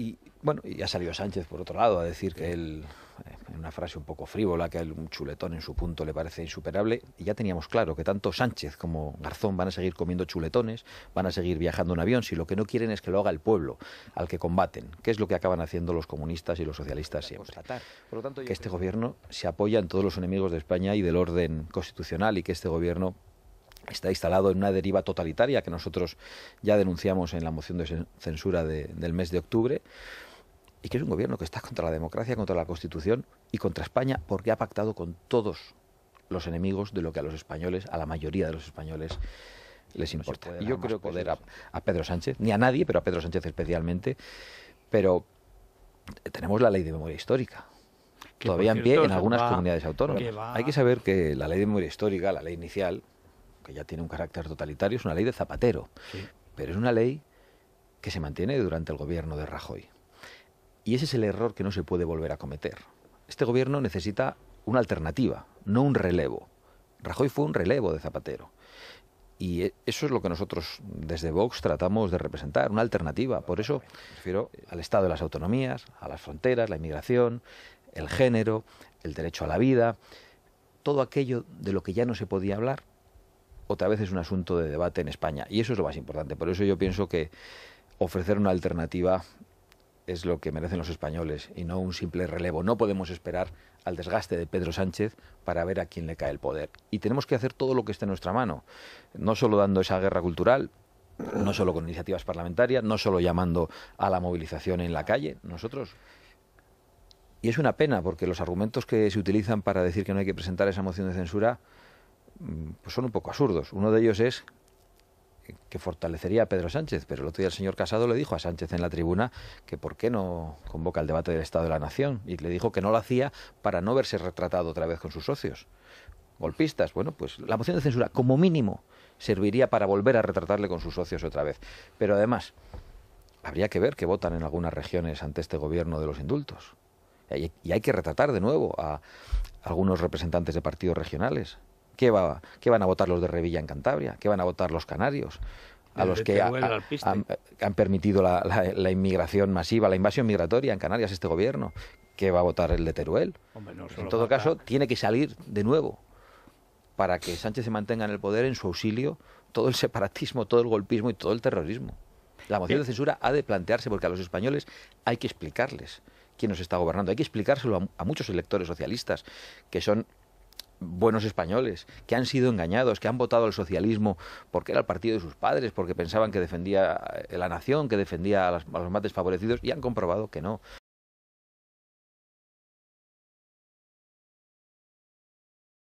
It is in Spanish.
y bueno, y ha salido Sánchez por otro lado a decir que él, eh, en una frase un poco frívola, que a chuletón en su punto le parece insuperable, y ya teníamos claro que tanto Sánchez como Garzón van a seguir comiendo chuletones, van a seguir viajando en avión, si lo que no quieren es que lo haga el pueblo al que combaten, que es lo que acaban haciendo los comunistas y los socialistas siempre. Por lo tanto, que este gobierno se apoya en todos los enemigos de España y del orden constitucional y que este gobierno está instalado en una deriva totalitaria que nosotros ya denunciamos en la moción de censura del mes de octubre y que es un gobierno que está contra la democracia, contra la Constitución y contra España porque ha pactado con todos los enemigos de lo que a los españoles, a la mayoría de los españoles, les importa. yo creo poder que a, Pedro Sánchez, ni a nadie, pero a Pedro Sánchez especialmente, pero tenemos la ley de memoria histórica. todavía en pie en algunas comunidades autónomas. Hay que saber que la ley de memoria histórica, la ley inicial, ya tiene un carácter totalitario, es una ley de Zapatero, pero es una ley que se mantiene durante el gobierno de Rajoy. Y ese es el error que no se puede volver a cometer. Este gobierno necesita una alternativa, no un relevo. Rajoy fue un relevo de Zapatero. Y e, eso es lo que nosotros desde Vox tratamos de representar, una alternativa. Por eso refiero eh, al estado de las autonomías, a las fronteras, la inmigración, el género, el derecho a la vida, todo aquello de lo que ya no se podía hablar, otra vez es un asunto de debate en España. Y eso es lo más importante. Por eso yo pienso que ofrecer una alternativa es lo que merecen los españoles y no un simple relevo. No podemos esperar al desgaste de Pedro Sánchez para ver a quién le cae el poder. Y tenemos que hacer todo lo que esté en nuestra mano, no solo dando esa guerra cultural, no solo con iniciativas parlamentarias, no solo llamando a la movilización en la calle, nosotros. Y es una pena porque los argumentos que se utilizan para decir que no hay que presentar esa moción de censura Mm, pues son un poco absurdos. Uno de ellos es que fortalecería a Pedro Sánchez, pero el otro día el señor Casado le dijo a Sánchez en la tribuna que por qué no convoca el debate del Estado de la Nación y le dijo que no lo hacía para no verse retratado otra vez con sus socios. Golpistas, bueno, pues la moción de censura como mínimo serviría para volver a retratarle con sus socios otra vez. Pero además, habría que ver que votan en algunas regiones ante este gobierno de los indultos. Y hay que retratar de nuevo a algunos representantes de partidos regionales. ¿Qué, van a votar los de Revilla en Cantabria? ¿Qué van a votar los canarios? a los que eh, han, permitido la, inmigración masiva, la invasión migratoria en Canarias, este gobierno, que va a votar el de Teruel. en todo caso, tiene que salir de nuevo para que Sánchez se mantenga en el poder en su auxilio todo el separatismo, todo el golpismo y todo el terrorismo. La moción de censura ha de plantearse porque a los españoles hay que explicarles quién nos está gobernando. Hay que explicárselo a muchos electores socialistas que son buenos españoles que han sido engañados, que han votado al socialismo porque era el partido de sus padres, porque pensaban que defendía eh, la nación, que defendía a, a los más desfavorecidos y han comprobado que no.